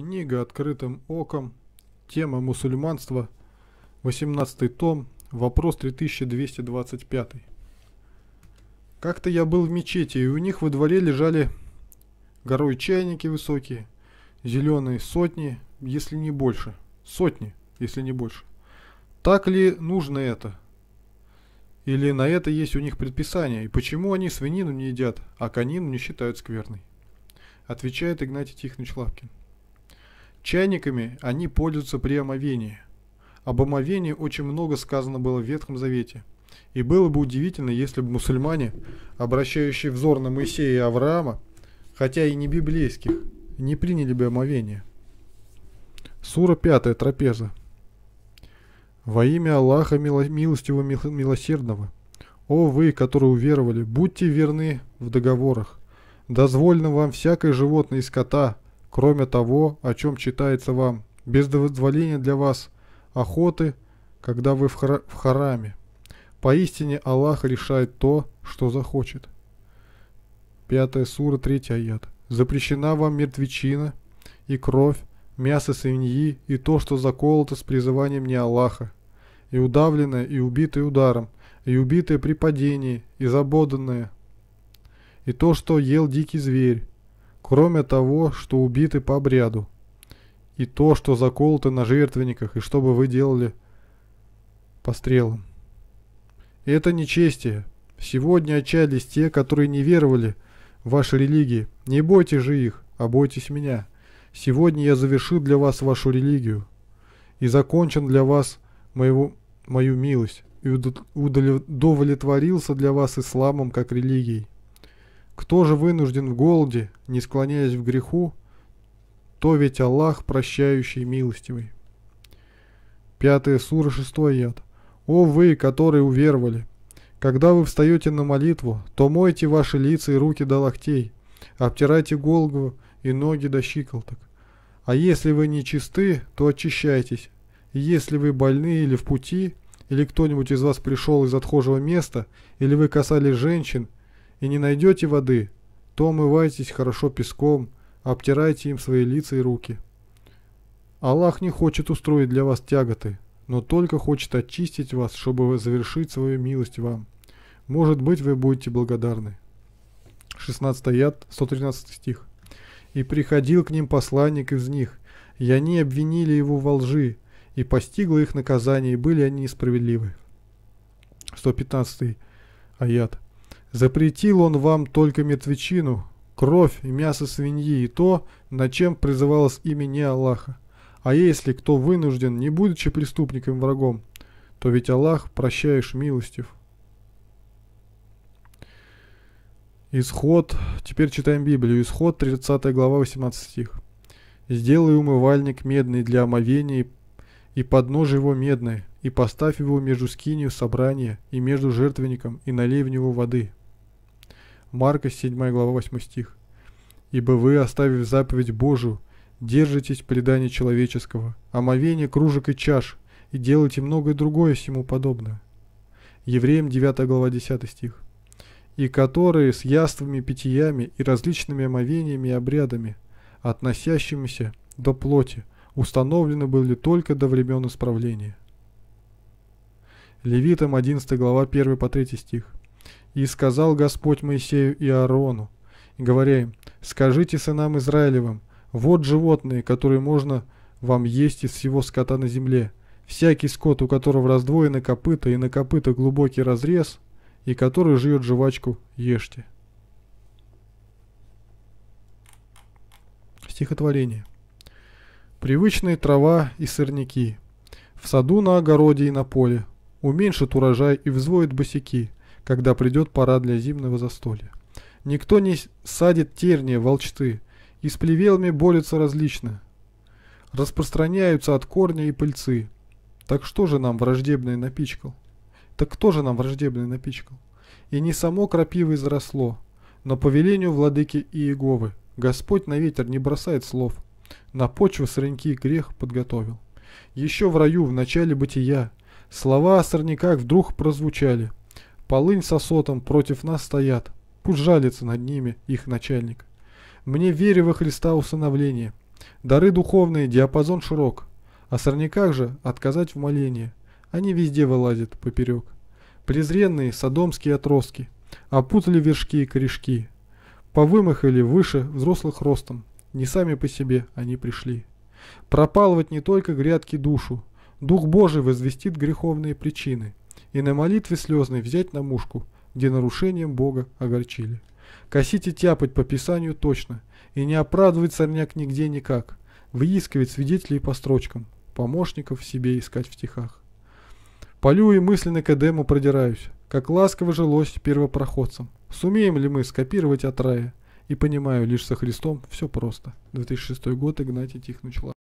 Книга «Открытым оком», тема «Мусульманство», 18 том, вопрос 3225. Как-то я был в мечети, и у них во дворе лежали горой чайники высокие, зеленые сотни, если не больше. Сотни, если не больше. Так ли нужно это? Или на это есть у них предписание? И почему они свинину не едят, а конину не считают скверной? Отвечает Игнатий Тихонович Лапкин. Чайниками они пользуются при омовении. Об омовении очень много сказано было в Ветхом Завете. И было бы удивительно, если бы мусульмане, обращающие взор на Моисея и Авраама, хотя и не библейских, не приняли бы омовение. Сура 5, трапеза. Во имя Аллаха милостивого милосердного, о вы, которые уверовали, будьте верны в договорах. Дозволено вам всякое животное и скота, кроме того, о чем читается вам, без дозволения для вас охоты, когда вы в, хра в хараме. Поистине Аллах решает то, что захочет. Пятая сура, третий аят. Запрещена вам мертвечина и кровь, мясо свиньи и то, что заколото с призыванием не Аллаха, и удавленное, и убитое ударом, и убитое при падении, и забоданное, и то, что ел дикий зверь, кроме того, что убиты по обряду, и то, что заколоты на жертвенниках, и что бы вы делали по стрелам. Это нечестие. Сегодня отчаялись те, которые не веровали в ваши религии. Не бойтесь же их, а бойтесь меня. Сегодня я завершил для вас вашу религию и закончен для вас моего, мою милость и удовлетворился для вас исламом как религией. Кто же вынужден в голоде, не склоняясь в греху, то ведь Аллах прощающий милостивый. Пятая сура, шестой яд. «О вы, которые уверовали! Когда вы встаете на молитву, то мойте ваши лица и руки до локтей, обтирайте голову и ноги до щиколоток. А если вы не чисты, то очищайтесь. И если вы больны или в пути, или кто-нибудь из вас пришел из отхожего места, или вы касались женщин, и не найдете воды, то омывайтесь хорошо песком, обтирайте им свои лица и руки. Аллах не хочет устроить для вас тяготы, но только хочет очистить вас, чтобы завершить свою милость вам. Может быть, вы будете благодарны. 16 яд, 113 стих. «И приходил к ним посланник из них, и они обвинили его во лжи, и постигло их наказание, и были они несправедливы». 115 аят. Запретил он вам только мертвечину, кровь и мясо свиньи и то, на чем призывалось не Аллаха. А если кто вынужден, не будучи преступником врагом, то ведь Аллах прощаешь милостив. Исход, теперь читаем Библию, Исход, 30 глава, 18 стих. «Сделай умывальник медный для омовения и подножие его медное, и поставь его между скинью собрания и между жертвенником, и налей в него воды». Марка 7 глава 8 стих. «Ибо вы, оставив заповедь Божию, держитесь предания человеческого, омовение кружек и чаш, и делайте многое другое всему подобное». Евреям 9 глава 10 стих. «И которые с яствами, питьями и различными омовениями и обрядами, относящимися до плоти, установлены были только до времен исправления». Левитам 11 глава 1 по 3 стих. И сказал Господь Моисею и Аарону, говоря им, «Скажите сынам Израилевым, вот животные, которые можно вам есть из всего скота на земле. Всякий скот, у которого раздвоены копыта и на копыта глубокий разрез, и который жует жвачку, ешьте». Стихотворение. Привычные трава и сорняки. В саду, на огороде и на поле. Уменьшит урожай и взвоет босики когда придет пора для зимнего застолья. Никто не садит терния, волчты, и с плевелами борются различно. Распространяются от корня и пыльцы. Так что же нам враждебное напичкал? Так кто же нам враждебное напичкал? И не само крапивы заросло, но по велению владыки Иеговы. Господь на ветер не бросает слов, на почву сорняки грех подготовил. Еще в раю, в начале бытия, слова о сорняках вдруг прозвучали – Полынь со сотом против нас стоят, пусть жалится над ними их начальник. Мне верю во Христа усыновление. Дары духовные, диапазон широк. О сорняках же отказать в молении. Они везде вылазят поперек. Презренные садомские отростки. Опутали вершки и корешки. Повымахали выше взрослых ростом. Не сами по себе они пришли. Пропалывать не только грядки душу. Дух Божий возвестит греховные причины и на молитве слезной взять на мушку, где нарушением Бога огорчили. Косить и тяпать по Писанию точно, и не оправдывать сорняк нигде никак, выискивать свидетелей по строчкам, помощников себе искать в стихах. Полю и мысленно к Эдему продираюсь, как ласково жилось первопроходцам. Сумеем ли мы скопировать от рая? И понимаю, лишь со Христом все просто. 2006 год, Игнатий Тихонович